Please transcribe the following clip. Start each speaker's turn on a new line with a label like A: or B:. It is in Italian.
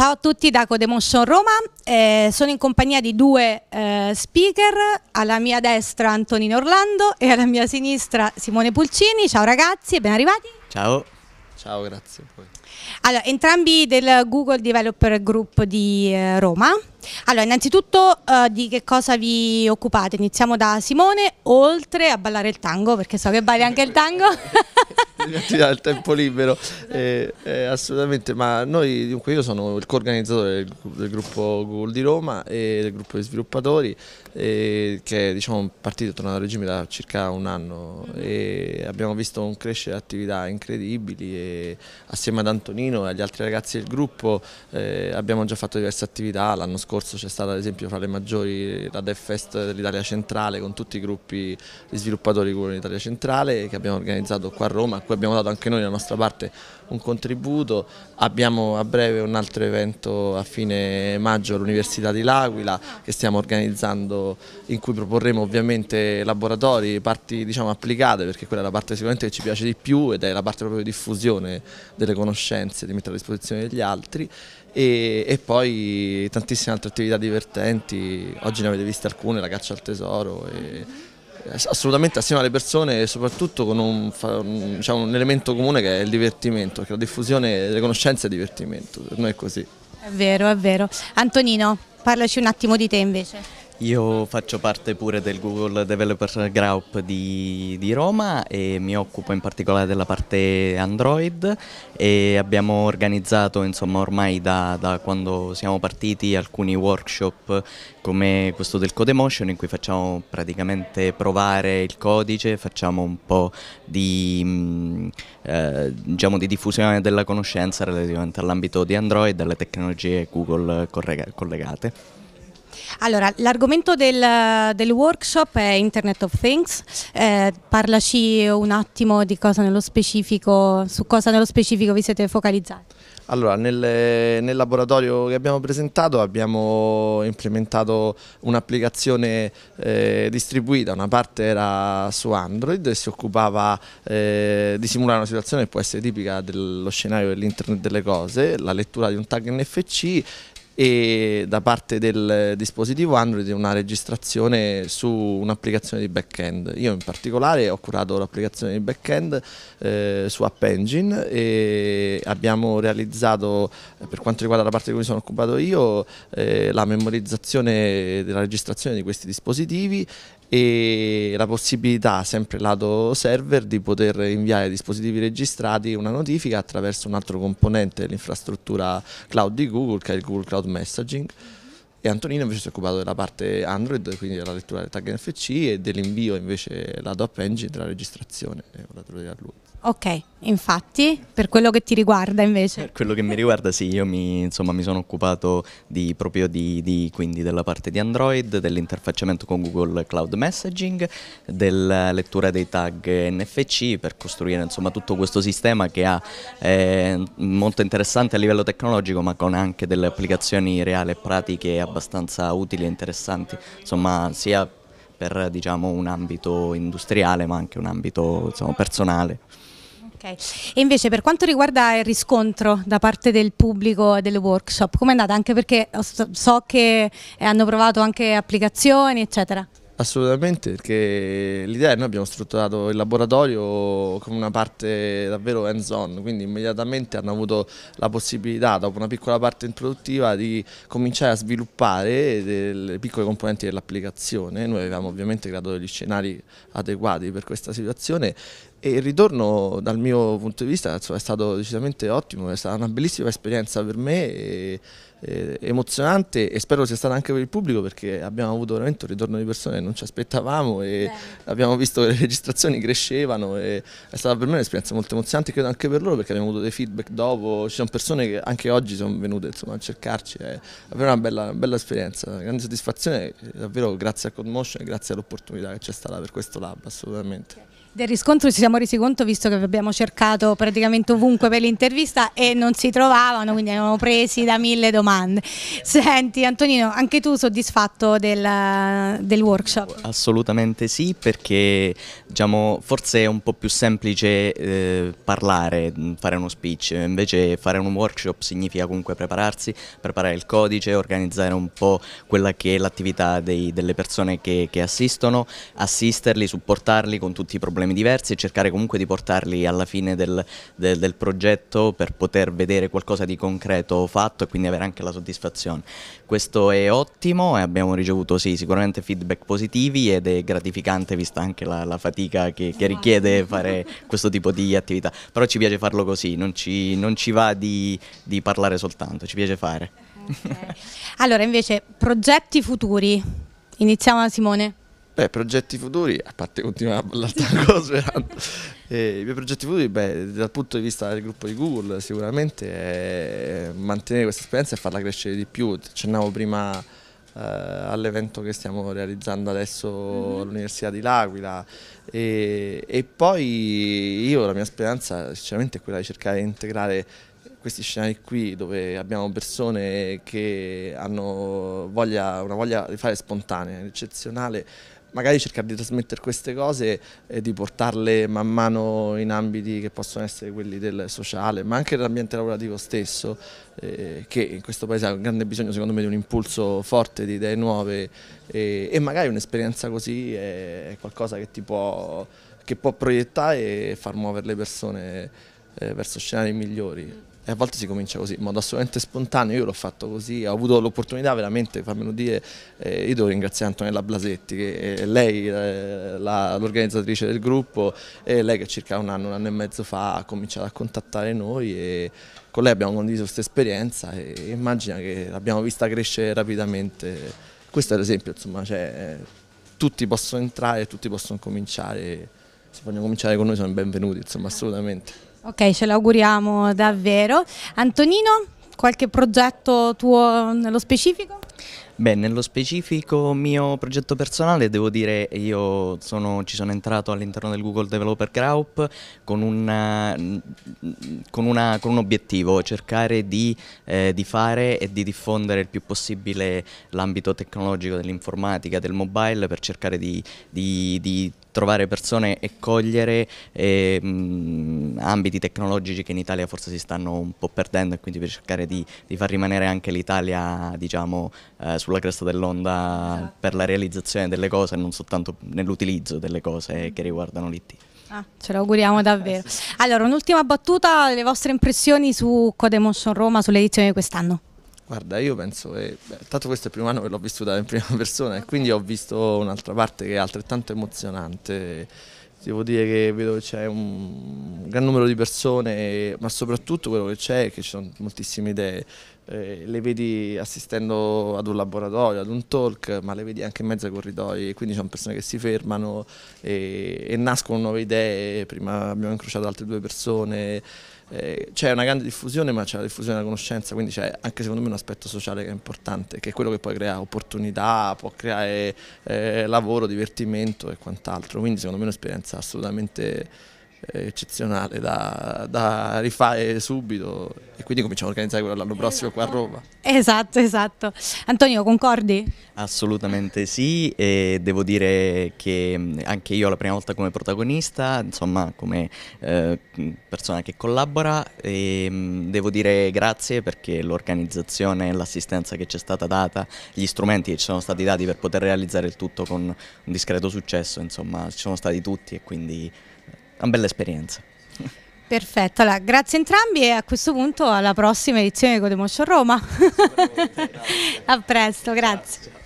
A: Ciao a tutti da Codemotion Roma, eh, sono in compagnia di due eh, speaker, alla mia destra Antonino Orlando e alla mia sinistra Simone Pulcini. Ciao ragazzi e ben arrivati.
B: Ciao. Ciao, grazie.
A: Allora, entrambi del Google Developer Group di eh, Roma. Allora, innanzitutto eh, di che cosa vi occupate? Iniziamo da Simone, oltre a ballare il tango, perché so che balli anche il tango.
C: delle attività del tempo libero, eh, eh, assolutamente, ma noi, dunque io sono il co-organizzatore del, del, gruppo Google di Roma e del gruppo di sviluppatori eh, che diciamo, è diciamo, partito tornato a regime da circa un anno mm-hmm. e abbiamo visto un crescere di attività incredibili e assieme ad Antonino e agli altri ragazzi del gruppo eh, abbiamo già fatto diverse attività, l'anno scorso c'è stata ad esempio fra le maggiori la Dev dell'Italia Centrale con tutti i gruppi di sviluppatori Google in Italia Centrale che abbiamo organizzato qua a Roma cui abbiamo dato anche noi la nostra parte un contributo. Abbiamo a breve un altro evento a fine maggio all'Università di L'Aquila che stiamo organizzando in cui proporremo ovviamente laboratori, parti diciamo, applicate perché quella è la parte sicuramente che ci piace di più ed è la parte proprio di diffusione delle conoscenze, di mettere a disposizione degli altri e, e poi tantissime altre attività divertenti, oggi ne avete viste alcune, la caccia al tesoro. E, assolutamente assieme alle persone e soprattutto con un, diciamo, un, elemento comune che è il divertimento, che la diffusione delle conoscenze è divertimento, per noi è così.
A: È vero, è vero. Antonino, parlaci un attimo di te invece.
B: Io faccio parte pure del Google Developer Group di, di, Roma e mi occupo in particolare della parte Android e abbiamo organizzato insomma ormai da, da quando siamo partiti alcuni workshop come questo del Codemotion in cui facciamo praticamente provare il codice, facciamo un po' di, mm, eh, diciamo di diffusione della conoscenza relativamente all'ambito di Android e alle tecnologie Google collegate.
A: Allora, l'argomento del, del, workshop è Internet of Things, eh, parlaci un attimo di cosa nello specifico, su cosa nello specifico vi siete focalizzati.
C: Allora, nel, nel, laboratorio che abbiamo presentato abbiamo implementato un'applicazione eh, distribuita, una parte era su Android e si occupava eh, di simulare una situazione che può essere tipica dello scenario dell'internet delle cose, la lettura di un tag NFC e da parte del dispositivo Android una registrazione su un'applicazione di back-end. Io in particolare ho curato l'applicazione di back-end eh, su App Engine e abbiamo realizzato, eh, per quanto riguarda la parte di cui mi sono occupato io, eh, la memorizzazione della registrazione di questi dispositivi e la possibilità, sempre lato server, di poter inviare ai dispositivi registrati una notifica attraverso un altro componente dell'infrastruttura cloud di Google, che è il Google Cloud Messaging, e Antonino invece si è occupato della parte Android, quindi della lettura del tag NFC e dell'invio invece la DOP Engine della registrazione, eh,
A: Ok, infatti, per quello che ti riguarda invece? Per
C: quello che mi
B: riguarda sì, io mi, insomma, mi sono occupato di, proprio di, di, quindi della parte di Android, dell'interfacciamento con Google Cloud Messaging, della lettura dei tag NFC per costruire insomma, tutto questo sistema che ha eh, molto interessante a livello tecnologico ma con anche delle applicazioni reali e pratiche abbastanza utili e interessanti, insomma sia per diciamo, un ambito industriale ma anche un ambito insomma, personale.
A: Okay. E invece per quanto riguarda il riscontro da parte del pubblico e del workshop, come è andata? Anche perché so che hanno provato anche applicazioni, eccetera.
C: Assolutamente, perché l'idea è che noi abbiamo strutturato il laboratorio come una parte davvero hands-on, quindi immediatamente hanno avuto la possibilità, dopo una piccola parte introduttiva, di cominciare a sviluppare delle piccole componenti dell'applicazione. Noi avevamo ovviamente creato degli scenari adeguati per questa situazione e il ritorno dal mio punto di vista è stato decisamente ottimo, è stata una bellissima esperienza per me, e, e, emozionante e spero sia stata anche per il pubblico perché abbiamo avuto veramente un ritorno di persone che non ci aspettavamo e Beh. abbiamo visto che le registrazioni crescevano e è stata per me un'esperienza molto emozionante credo anche per loro perché abbiamo avuto dei feedback dopo, ci sono persone che anche oggi sono venute insomma, a cercarci, è davvero una bella, una bella esperienza, una grande soddisfazione davvero grazie a Codmotion e grazie all'opportunità che c'è stata per questo lab assolutamente.
A: Del riscontro ci siamo resi conto visto che abbiamo cercato praticamente ovunque per l'intervista e non si trovavano, quindi erano presi da mille domande. Senti Antonino, anche tu soddisfatto del, del workshop?
B: Assolutamente sì, perché diciamo, forse è un po' più semplice eh, parlare, mm, fare uno speech, invece fare un workshop significa comunque prepararsi, preparare il codice, organizzare un po' quella che è l'attività delle persone che, che assistono, assisterli, supportarli con tutti i problemi temi diversi e cercare comunque di portarli alla fine del, del, del progetto per poter vedere qualcosa di concreto fatto e quindi avere anche la soddisfazione. Questo è ottimo e abbiamo ricevuto sì, sicuramente feedback positivi ed è gratificante vista anche la, la fatica che, che, richiede fare questo tipo di attività, però ci piace farlo così, non ci, non ci va di, di parlare soltanto, ci piace fare. Okay.
A: allora invece progetti futuri, iniziamo da Simone.
C: Beh, progetti futuri, a parte continuare a ballare cosa, eh, i miei progetti futuri, beh, dal punto di vista del gruppo di Google, sicuramente è mantenere questa esperienza e farla crescere di più. Accennavo prima eh, all'evento che stiamo realizzando adesso mm -hmm. all'Università di L'Aquila e, e poi io la mia speranza sinceramente è quella di cercare di integrare questi scenari qui dove abbiamo persone che hanno voglia, una voglia di fare spontanea, eccezionale, magari cercare di trasmettere queste cose e di portarle man mano in ambiti che possono essere quelli del sociale, ma anche dell'ambiente lavorativo stesso, eh, che in questo paese ha un grande bisogno secondo me di un impulso forte, di idee nuove e, e magari un'esperienza così è qualcosa che ti può, che può proiettare e far muovere le persone eh, verso scenari migliori e a volte si comincia così, in modo assolutamente spontaneo, io l'ho fatto così, ho avuto l'opportunità veramente, fammelo dire, eh, io devo ringraziare Antonella Blasetti, che è lei eh, l'organizzatrice del gruppo, e lei che circa un anno, un anno e mezzo fa ha cominciato a contattare noi e con lei abbiamo condiviso questa esperienza e immagina che l'abbiamo vista crescere rapidamente. Questo è l'esempio, insomma, cioè, eh, tutti possono entrare, tutti possono cominciare, se vogliono cominciare con noi sono benvenuti, insomma, assolutamente.
A: Ok, ce l'auguriamo davvero. Antonino, qualche progetto tuo nello specifico?
C: Beh, nello specifico
B: mio progetto personale devo dire io sono, ci sono entrato all'interno del Google Developer Group con, una, con, una, con un obiettivo, cercare di, eh, di, fare e di diffondere il più possibile l'ambito tecnologico dell'informatica, del mobile per cercare di, di, di trovare persone e cogliere eh, ambiti tecnologici che in Italia forse si stanno un po' perdendo e quindi per cercare di, di far rimanere anche l'Italia diciamo, eh, sulla cresta dell'onda esatto. per la realizzazione delle cose e non soltanto nell'utilizzo delle cose mm. che riguardano l'IT.
A: Ah, ce l'auguriamo eh, davvero. Allora, un'ultima battuta, le vostre impressioni su Codemotion Roma sull'edizione di quest'anno.
C: Guarda, io penso che, beh, tanto questo è il primo anno che l'ho vissuta in prima persona e quindi ho visto un'altra parte che è altrettanto emozionante. Devo dire che vedo che c'è un gran numero di persone, ma soprattutto quello che c'è è che ci sono moltissime idee. Eh, le vedi assistendo ad un laboratorio, ad un talk, ma le vedi anche in mezzo ai corridoi, quindi sono persone che si fermano e, e nascono nuove idee. Prima abbiamo incrociato altre due persone. Eh, c'è una grande diffusione ma c'è la diffusione della conoscenza, quindi c'è anche secondo me un aspetto sociale che è importante, che è quello che poi crea opportunità, può creare eh, lavoro, divertimento e quant'altro, quindi secondo me è un'esperienza assolutamente eccezionale da, da, rifare subito e quindi cominciamo a organizzare quello l'anno prossimo qua a esatto. Roma.
A: Esatto, esatto. Antonio, concordi?
C: Assolutamente
B: sì e devo dire che mm, anche io la prima volta come protagonista, insomma come eh, persona che collabora, e, mm, devo dire grazie perché l'organizzazione, l'assistenza che ci è stata data, gli strumenti che ci sono stati dati per poter realizzare il tutto con un discreto successo, insomma ci sono stati tutti e quindi una bella esperienza.
A: Perfetto, allora, grazie entrambi e a questo punto alla prossima edizione di Codemotion Roma. A presto, grazie. grazie.